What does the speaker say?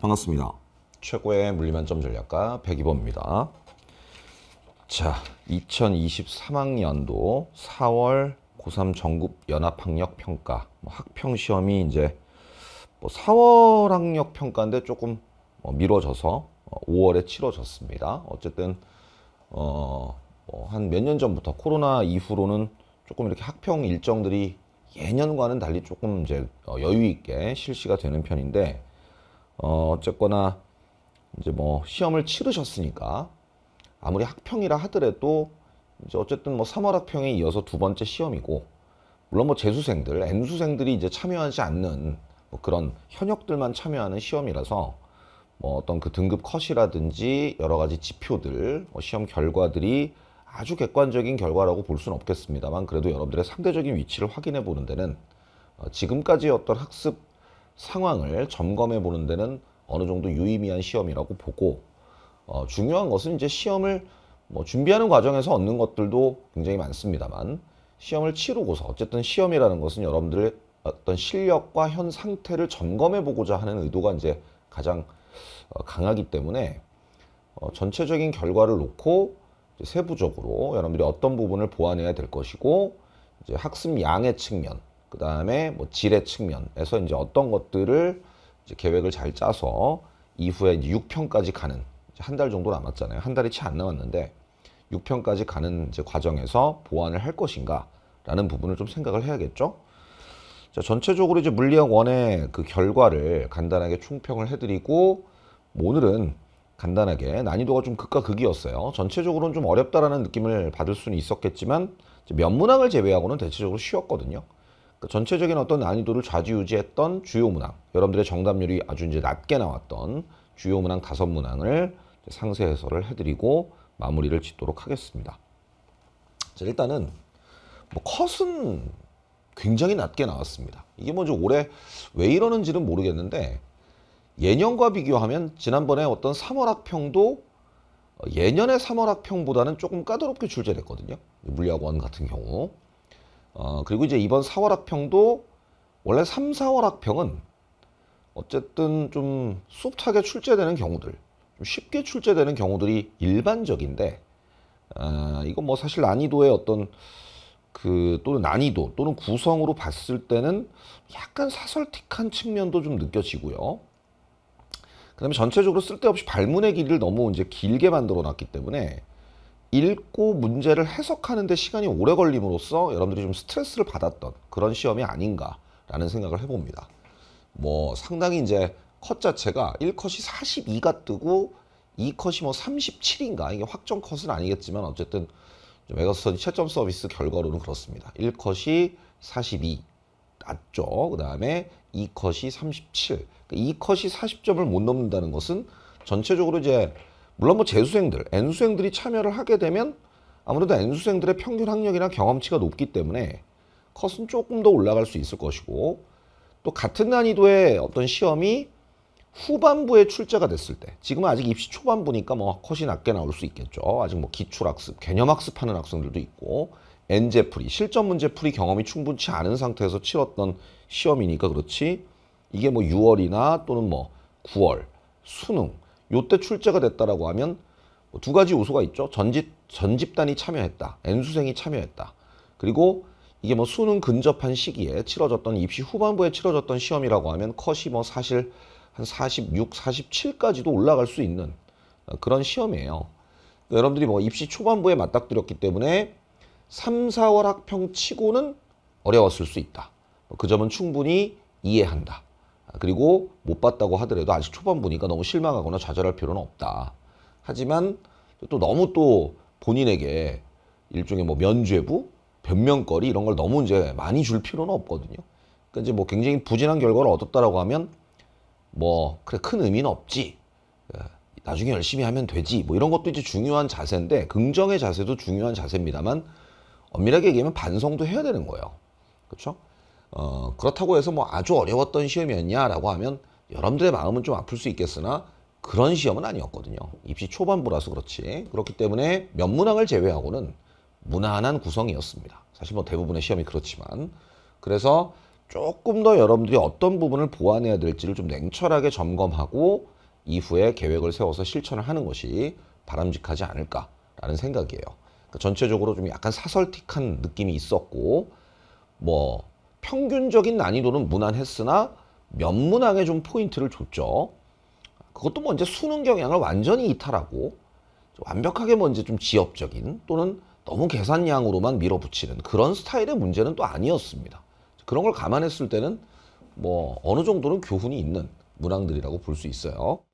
반갑습니다. 최고의 물리만점 전략가 백이범입니다. 자, 2023학년도 4월 고3 전국 연합학력 평가 뭐 학평 시험이 이제 뭐 4월 학력 평가인데 조금 뭐 어, 미뤄져서 5월에 치러졌습니다. 어쨌든 어, 뭐 한몇 년 전부터 코로나 이후로는 조금 이렇게 학평 일정들이 예년과는 달리 조금 이제 어, 여유 있게 실시가 되는 편인데 어, 어쨌거나 이제 뭐 시험을 치르셨으니까 아무리 학평이라 하더라도 이제 어쨌든 뭐 3월 학평에 이어서 두 번째 시험이고 물론 뭐 재수생들, N수생들이 이제 참여하지 않는 뭐 그런 현역들만 참여하는 시험이라서 뭐 어떤 그 등급 컷이라든지 여러 가지 지표들, 뭐 시험 결과들이 아주 객관적인 결과라고 볼 수는 없겠습니다만 그래도 여러분들의 상대적인 위치를 확인해 보는 데는 어, 지금까지 어떤 학습 상황을 점검해 보는 데는 어느 정도 유의미한 시험이라고 보고 어, 중요한 것은 이제 시험을 뭐 준비하는 과정에서 얻는 것들도 굉장히 많습니다만 시험을 치르고서 어쨌든 시험이라는 것은 여러분들의 어떤 실력과 현 상태를 점검해 보고자 하는 의도가 이제 가장 어, 강하기 때문에 어, 전체적인 결과를 놓고 세부적으로 여러분들이 어떤 부분을 보완해야 될 것이고 이제 학습 양의 측면 그 다음에 뭐 질의 측면에서 이제 어떤 것들을 이제 계획을 잘 짜서 이후에 이제 6편까지 가는 한 달 정도 남았잖아요. 한 달이 채 안 남았는데 6편까지 가는 이제 과정에서 보완을 할 것인가라는 부분을 좀 생각을 해야겠죠. 자, 전체적으로 이제 물리학 원의 그 결과를 간단하게 총평을 해드리고 뭐 오늘은 간단하게 난이도가 좀 극과 극이었어요. 전체적으로는 좀 어렵다라는 느낌을 받을 수는 있었겠지만 면문학을 제외하고는 대체적으로 쉬웠거든요. 그 전체적인 어떤 난이도를 좌지우지했던 주요 문항, 여러분들의 정답률이 아주 이제 낮게 나왔던 주요 문항 다섯 문항을 상세 해설을 해드리고 마무리를 짓도록 하겠습니다. 자, 일단은 뭐 컷은 굉장히 낮게 나왔습니다. 이게 먼저 뭐 올해 왜 이러는지는 모르겠는데 예년과 비교하면 지난번에 어떤 3월 학평도 어, 예년의 3월 학평보다는 조금 까다롭게 출제됐거든요. 물리학원 같은 경우. 어, 그리고 이제 이번 4월 학평도 원래 3, 4월 학평은 어쨌든 좀소하게 출제되는 경우들, 좀 쉽게 출제되는 경우들이 일반적인데, 아, 이건 뭐 사실 난이도의 어떤 그 또는 난이도 또는 구성으로 봤을 때는 약간 사설틱한 측면도 좀 느껴지고요. 그다음에 전체적으로 쓸데없이 발문의 길이를 너무 이제 길게 만들어 놨기 때문에 읽고 문제를 해석하는 데 시간이 오래 걸림으로써 여러분들이 좀 스트레스를 받았던 그런 시험이 아닌가라는 생각을 해봅니다. 뭐 상당히 이제 컷 자체가 1컷이 42가 뜨고 2컷이 뭐 37인가 이게 확정 컷은 아니겠지만 어쨌든 메가스턴 채점 서비스 결과로는 그렇습니다. 1컷이 42 낮죠. 그 다음에 2컷이 37. 2컷이 그러니까 40점을 못 넘는다는 것은 전체적으로 이제 물론 뭐 재수생들, N수생들이 참여를 하게 되면 아무래도 N수생들의 평균 학력이나 경험치가 높기 때문에 컷은 조금 더 올라갈 수 있을 것이고 또 같은 난이도의 어떤 시험이 후반부에 출제가 됐을 때 지금은 아직 입시 초반부니까 뭐 컷이 낮게 나올 수 있겠죠. 아직 뭐 기출학습, 개념학습하는 학생들도 있고 엔제풀이 실전 문제풀이 경험이 충분치 않은 상태에서 치렀던 시험이니까 그렇지 이게 뭐 6월이나 또는 뭐 9월 수능 요때 출제가 됐다라고 하면 뭐 두 가지 요소가 있죠. 전집 전집단이 참여했다. N수생이 참여했다. 그리고 이게 뭐 수능 근접한 시기에 치러졌던 입시 후반부에 치러졌던 시험이라고 하면 컷이 뭐 사실 한 46, 47까지도 올라갈 수 있는 어, 그런 시험이에요. 그러니까 여러분들이 뭐 입시 초반부에 맞닥뜨렸기 때문에 3, 4월 학평 치고는 어려웠을 수 있다. 뭐 그 점은 충분히 이해한다. 그리고 못 봤다고 하더라도 아직 초반보니까 너무 실망하거나 좌절할 필요는 없다. 하지만 또 너무 또 본인에게 일종의 뭐 면죄부, 변명거리 이런 걸 너무 이제 많이 줄 필요는 없거든요. 그러니까 이제 뭐 굉장히 부진한 결과를 얻었다라고 하면 뭐 그래 큰 의미는 없지. 예, 나중에 열심히 하면 되지. 뭐 이런 것도 이제 중요한 자세인데 긍정의 자세도 중요한 자세입니다만 엄밀하게 얘기하면 반성도 해야 되는 거예요. 그렇죠? 어, 그렇다고 해서 뭐 아주 어려웠던 시험이었냐라고 하면 여러분들의 마음은 좀 아플 수 있겠으나 그런 시험은 아니었거든요. 입시 초반부라서 그렇지. 그렇기 때문에 몇 문항을 제외하고는 무난한 구성이었습니다. 사실 뭐 대부분의 시험이 그렇지만 그래서 조금 더 여러분들이 어떤 부분을 보완해야 될지를 좀 냉철하게 점검하고 이후에 계획을 세워서 실천을 하는 것이 바람직하지 않을까라는 생각이에요. 그러니까 전체적으로 좀 약간 사설틱한 느낌이 있었고 뭐 평균적인 난이도는 무난했으나 몇문항에좀 포인트를 줬죠. 그것도 뭐 이제 수능 경향을 완전히 이탈하고 완벽하게 뭐 이제 좀 지엽적인 또는 너무 계산량으로만 밀어붙이는 그런 스타일의 문제는 또 아니었습니다. 그런 걸 감안했을 때는 뭐 어느 정도는 교훈이 있는 문항들이라고 볼 수 있어요.